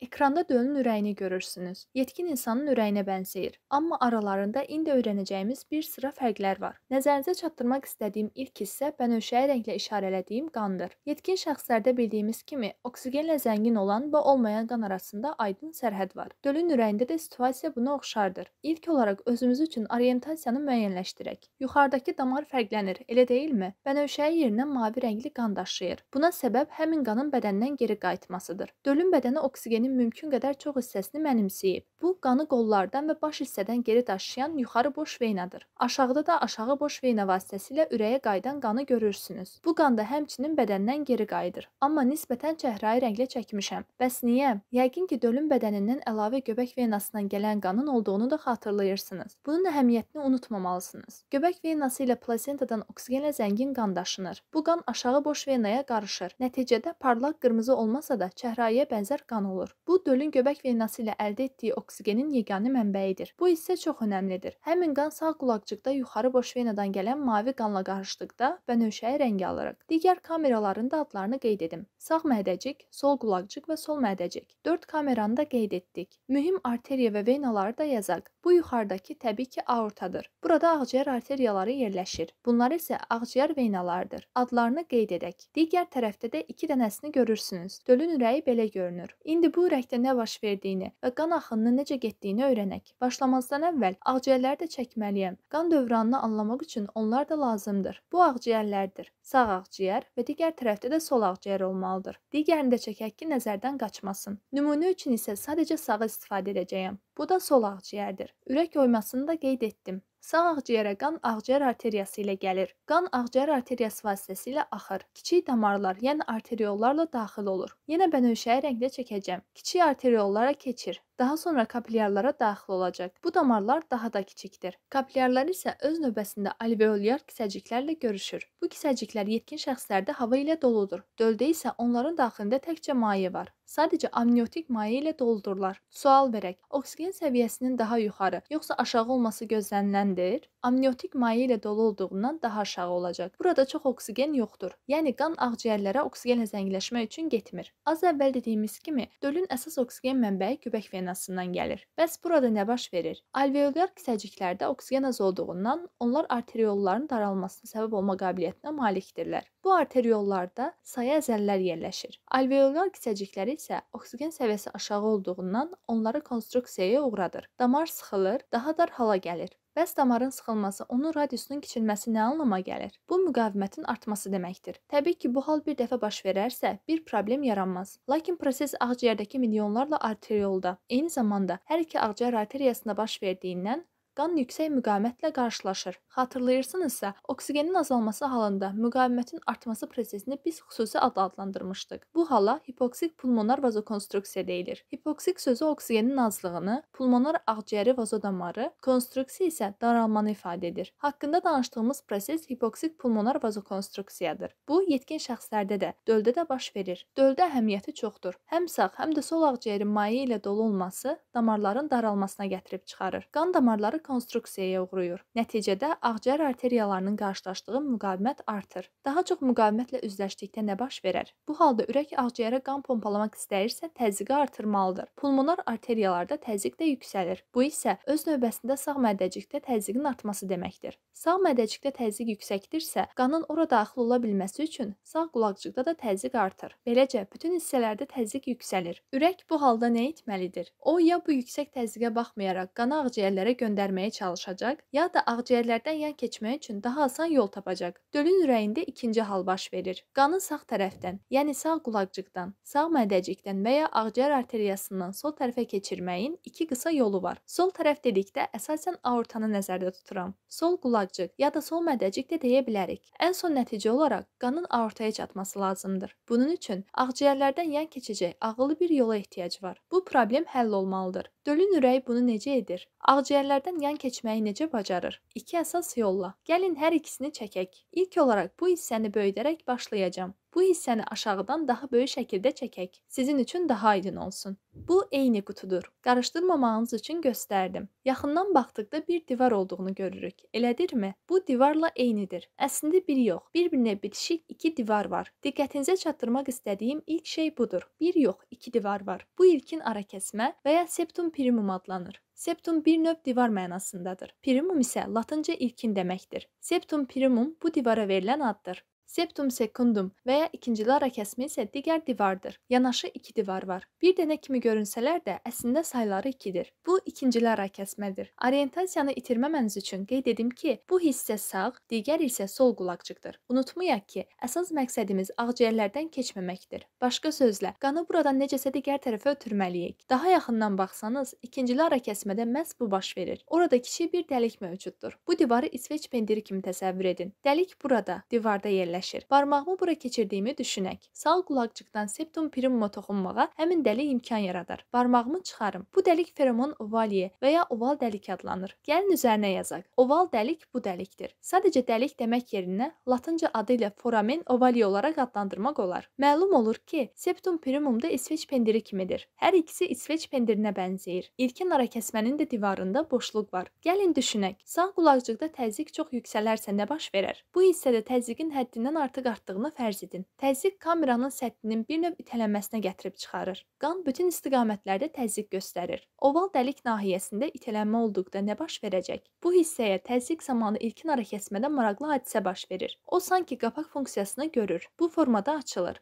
Ekranda dölün ürəyini görürsünüz. Yetkin insanın ürəyinə bənzəyir. Amma aralarında indi öyrənəcəyimiz bir sıra fərqlər var. Nəzərinizə çatdırmaq istədiyim ilk hissə bənövşəyi rənglə işarələdiyim qandır. Yetkin şəxslərdə bildiyimiz kimi, oksigenlə zəngin olan və olmayan qan arasında aydın sərhəd var. Dölün ürəyində də situasiya buna oxşardır. İlk olaraq özümüz üçün orientasiyanı müəyyənləşdirək. Yuxarıdakı damar fərqlənir, elə deyilmi? Bənövşəyi yerinə mavi rəngli qan daşıyır. Buna səbəb həmin qanın bədəndən geri qayıtmasıdır. Dölün bədəni oksigeni bədəninin mümkün qədər çox hissəsini mənimsəyib. Bu qanı qollardan və baş hissədən geri daşıyan yuxarı boş veynadır. Aşağıda da aşağı boş veyna vasitəsilə ürəyə qayıdan qanı görürsünüz. Bu qan da həmçinin bədəndən geri qayıdır. Amma nisbətən çəhrayı rənglə çəkmişəm. Bəs niyə? Yəqin ki, dölün bədənindən əlavə göbək venasından gələn qanın olduğunu da xatırlayırsınız. Bunun əhəmiyyətini unutmamalısınız. Göbək venası ilə plasentadan oksigenlə zəngin qan daşınır. Bu qan aşağı boş venaya qarışır. Nəticədə parlaq qırmızı olmasa da çəhrayıya bənzər qan olur. Bu dölün göbək venası ilə əldə etdiyi oksigenin yeganə mənbəyidir. Bu isə çox əhəmilidir. Həmin qan sağ qulaqcıqda yuxarı boş venadan gələn mavi qanla qarışdıqda bənövşəyi rəng alırıq. Digər kameraların da adlarını qeyd edim. Sağ mədəcik, sol qulaqcıq və sol mədəcik. 4 kameranı da qeyd etdik. Mühüm arteriya və venaları da yazaq. Bu yuxarıdakı təbii ki aortadır. Burada ağciyər arteriyaları yerləşir. Bunlar isə ağciyər veynalardır. Adlarını qeyd edək. Digər tərəfdə də 2 dənəsini görürsünüz. Gölün ürəyi belə görünür. İndi bu ürəkdə nə baş verdiyini və qan axınının necə getdiyini öyrənək. Başlamazdan əvvəl ağciyərləri də çəkməliyəm. Qan dövranını anlamaq üçün onlar da lazımdır. Bu ağciyərlərdir. Sağ ağciyər və digər tərəfdə də sol ağciyər olmalıdır. Digərini də çəkək ki, nəzərdən qaçmasın. Nümunə üçün isə sadəcə sağı istifadə edəcəyəm. Bu da sol ağciyərdir. Ürək oymasını da qeyd etdim. Sağ ağciyərə qan ağciyər arteriyası ilə gəlir. Qan ağciyər arteriyası vasitəsilə axır. Kiçik damarlar, yəni arteriyollarla daxil olur. Yenə bənövşəyi rəngdə çəkəcəm. Kiçik arteriyollara keçir. Daha sonra kapilyarlara daxil olacaq. Bu damarlar daha da kiçikdir. Kapilyarlar isə öz növbəsində alveolyar kisəciklərlə görüşür. Bu kisəciklər yetkin şəxslərdə hava ilə doludur. Döldə isə onların daxilində təkcə maye var. Sadəcə amniotik maye ilə doldururlar. Sual verək. Oksigen səviyyəsinin daha yuxarı, yoxsa aşağı olması gözlənilən kəndir amniotik maye ilə dolu olduğundan daha aşağı olacaq. Burada çox oksigen yoxdur. Yəni qan ağciyərlərə oksigenlə zənginləşmək üçün getmir. Az əvvəl dediyimiz kimi, dölün əsas oksigen mənbəyi göbək venasından gəlir. Bəs burada nə baş verir? Alveolar kisəciklərdə oksigen az olduğundan onlar arteriyolların daralmasına səbəb olma qabiliyyətinə malikdirlər. Bu arteriyollarda saya əzəllər yerləşir. Alveolar kisəcikləri isə oksigen səviyyəsi aşağı olduğundan onları konstruksiyaya uğradır. Damar sıxılır, daha dar hala gəlir. Bəs damarın sıxılması, onun radiusunun kiçilməsi nə anlama gəlir? Bu müqavimətin artması deməkdir. Təbii ki, bu hal bir dəfə baş verərsə, bir problem yaranmaz. Lakin proses ağciyərdəki milyonlarla arteriolda, eyni zamanda hər iki ağciyər arteriyasında baş verdiyindən qan yüksək müqavimətlə qarşılaşır. Xatırlayırsınızsa, oksigenin azalması halında müqavimətin artması prosesini biz xüsusi adla adlandırmışdıq. Bu hala hipoksik pulmonar vazokonstruksiya deyilir. Hipoksik sözü oksigenin azlığını, pulmonar ağciyəri vazodamarı, konstruksiya isə daralmanı ifadə edir. Haqqında danışdığımız proses hipoksik pulmonar vazokonstruksiyadır. Bu yetkin şəxslərdə də, döldə də baş verir. Döldə əhəmiyyəti çoxdur. Həm sağ, həm də sol ağciyərin maye ilə dolu olması damarların daralmasına gətirib çıxarır. Qan damarları konstruksiyaya uğrayır. Nəticədə ağciyər arteriyalarının qarşılaşdığı müqavimət artır. Daha çox müqavimətlə üzləşdikdə nə baş verər? Bu halda ürək ağciyərə qan pompalamaq istəyirsə, təzyiqi artırmalıdır. Pulmonar arteriyalarda təzyiq də yüksəlir. Bu isə öz növbəsində sağ mədəcikdə təzyiqin artması deməkdir. Sağ mədəcikdə təzyiq yüksəkdirsə, qanın ora daxil ola bilməsi üçün sağ qulaqcıqda da təzyiq artır. Beləcə bütün hissələrdə təzyiq yüksəlir. Ürək bu halda nə etməlidir? O ya bu yüksək təzyiqə baxmayaraq qanı ağciyərlərə göndərməlidir verməyə çalışacaq, ya da ağciyərlərdən yan keçmək üçün daha asan yol tapacaq. Dölün ürəyində ikinci hal baş verir. Qanın sağ tərəfdən, yəni sağ qulaqcıqdan, sağ mədəcikdən və ya ağciyər arteriyasından sol tərəfə keçirməyin iki qısa yolu var. Sol tərəf dedikdə əsasən aortanı nəzərdə tuturam. Sol qulaqcıq ya da sol mədəcik də deyə bilərik. Ən son nəticə olaraq qanın aortaya çatması lazımdır. Bunun üçün ağciyərlərdən yan keçəcək ağıllı bir yola ehtiyac var. Bu problem həll olmalıdır. Dölün ürəyi bunu necə edir? Ağciyərlərdən ondan yan keçməyi necə bacarır? İki əsas yolla. Gəlin hər ikisini çəkək. İlk olaraq bu hissəni böyüdərək başlayacağam. Bu hissəni aşağıdan daha böyük şəkildə çəkək. Sizin üçün daha aydın olsun. Bu eyni qutudur. Qarışdırmamağınız üçün göstərdim. Yaxından baxdıqda bir divar olduğunu görürük. Elədirmi? Bu divarla eynidir. Əslində biri yox, bir-birinə bitişik iki divar var. Diqqətinizə çatdırmaq istədiyim ilk şey budur. Bir yox, iki divar var. Bu ilkin arakəsmə və ya septum primum adlanır. Septum bir növ divar mənasındadır. Primum isə latınca ilkin deməkdir. Septum primum bu divara verilən addır. Septum secundum və ya ikinci lara kəsmi isə digər divardır. Yanaşı 2 divar var. Bir dənə kimi görünsələr də əslində sayları 2-dir. Bu ikinci lara kəsmədir. Orientasiyanı itirməməniz üçün qeyd edim ki, bu hissə sağ, digər isə sol qulaqcıqdır. Unutmayaq ki, əsas məqsədimiz ağciyərlərdən keçməməkdir. Başqa sözlə, qanı buradan necəsə digər tərəfə ötürməliyik. Daha yaxından baxsanız, ikinci lara kəsmədə məhz bu baş verir. Orada kiçik bir dəlik mövcuddur. Bu divarı İsveç pendiri kimi təsəvvür edin. Dəlik burada, divarda yerləşir dərinləşir. Barmağımı bura keçirdiyimi düşünək. Sağ qulaqcıqdan septum primum toxunmağa həmin dəlik imkan yaradır. Barmağımı çıxarım. Bu dəlik feromon ovaliye və ya oval dəlik adlanır. Gəlin üzərinə yazaq. Oval dəlik bu dəlikdir. Sadəcə dəlik demək yerinə latınca adı ilə foramen ovaliye olaraq adlandırmaq olar. Məlum olur ki, septum primum da İsveç pendiri kimidir. Hər ikisi İsveç pendirinə bənzəyir. İlkin ara kəsmənin də divarında boşluq var. Gəlin düşünək. Sağ qulaqcıqda təzyiq çox yüksələrsə nə baş verər? Bu hissədə təzyiqin həddindən həddindən artıq artdığını fərz edin. Təzyiq kameranın səthinin bir növ itələnməsinə gətirib çıxarır. Qan bütün istiqamətlərdə təzyiq göstərir. Oval dəlik nahiyəsində itələnmə olduqda nə baş verəcək? Bu hissəyə təzyiq zamanı ilkin arakesmədə maraqlı hadisə baş verir. O sanki qapaq funksiyasını görür. Bu formada açılır.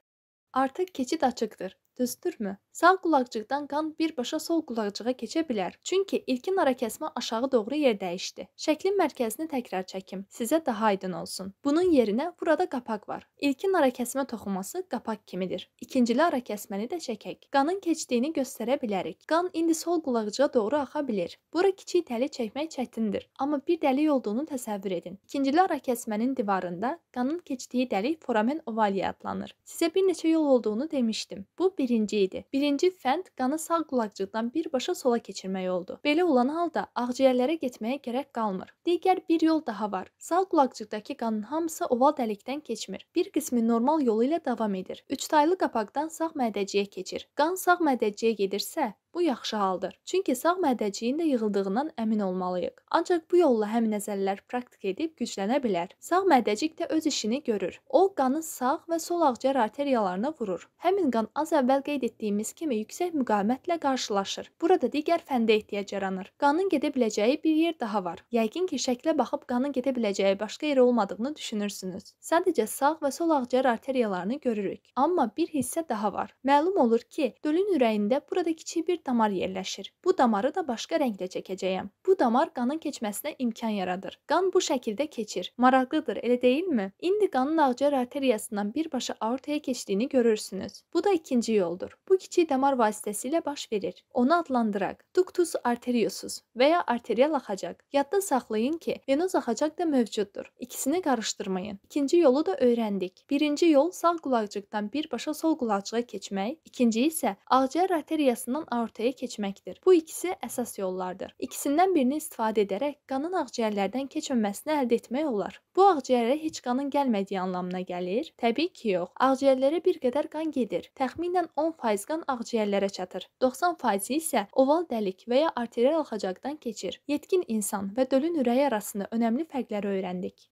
Artıq keçid açıqdır. Düzdürmü? Sağ qulaqcıqdan qan birbaşa sol qulaqcığa keçə bilər. Çünki ilkin ara kəsmə aşağı doğru yer dəyişdi. Şəklin mərkəzini təkrar çəkim. Sizə daha aydın olsun. Bunun yerinə burada qapaq var. İlkin ara kəsmə toxuması qapaq kimidir. İkincili ara kəsməni də çəkək. Qanın keçdiyini göstərə bilərik. Qan indi sol qulaqcığa doğru axa bilir. Bura kiçik dəli çəkmək çətindir, amma bir dəlik olduğunu təsəvvür edin. İkincili ara kəsmənin divarında qanın keçdiyi dəlik foramen ovalya adlanır. Sizə bir neçə yol olduğunu demişdim. Bu birinci idi. Birinci Birinci fənd qanı sağ qulaqcıqdan birbaşa sola keçirmək oldu. Belə olan halda ağciyərlərə getməyə gərək qalmır. Digər bir yol daha var. Sağ qulaqcıqdakı qanın hamısı oval dəlikdən keçmir. Bir qismi normal yolu ilə davam edir. Üçtaylı qapaqdan sağ mədəciyə keçir. Qan sağ mədəciyə gedirsə, Bu yaxşı haldır. Çünki sağ mədəciyin də yığıldığından əmin olmalıyıq. Ancaq bu yolla həmin əzələlər praktik edib güclənə bilər. Sağ mədəcik də öz işini görür. O qanın sağ və sol ağciyər arteriyalarına vurur. Həmin qan az əvvəl qeyd etdiyimiz kimi yüksək müqavimətlə qarşılaşır. Burada digər fəndə ehtiyac yaranır. Qanın gedə biləcəyi bir yer daha var. Yəqin ki, şəklə baxıb qanın gedə biləcəyi başqa yer olmadığını düşünürsünüz. Sadəcə sağ və sol ağciyər arteriyalarını görürük. Amma bir hissə daha var. Məlum olur ki, dölün ürəyində burada kiçik bir bir damar yerləşir. Bu damarı da başqa rəngdə çəkəcəyəm. Bu damar qanın keçməsinə imkan yaradır. Qan bu şəkildə keçir. Maraqlıdır, elə deyilmi? İndi qanın ağciyər arteriyasından birbaşa aortaya keçdiyini görürsünüz. Bu da ikinci yoldur. Bu kiçik damar vasitəsilə baş verir. Onu adlandıraq. Ductus arteriosus və ya arterial axacaq. Yadda saxlayın ki, venoz axacaq da mövcuddur. İkisini qarışdırmayın. İkinci yolu da öyrəndik. Birinci yol sağ qulaqcıqdan birbaşa sol qulaqcığa keçmək, ikinci isə ağciyər arteriyasından aortaya ortaya keçməkdir. Bu ikisi əsas yollardır. İkisindən birini istifadə edərək qanın ağciyərlərdən keçməməsini əldə etmək olar. Bu ağciyərə heç qanın gəlmədiyi anlamına gəlir? Təbii ki, yox. Ağciyərlərə bir qədər qan gedir. Təxminən 10% qan ağciyərlərə çatır. 90% isə oval dəlik və ya arterial xacaqdan keçir. Yetkin insan və dölün ürəyi arasında önəmli fərqləri öyrəndik.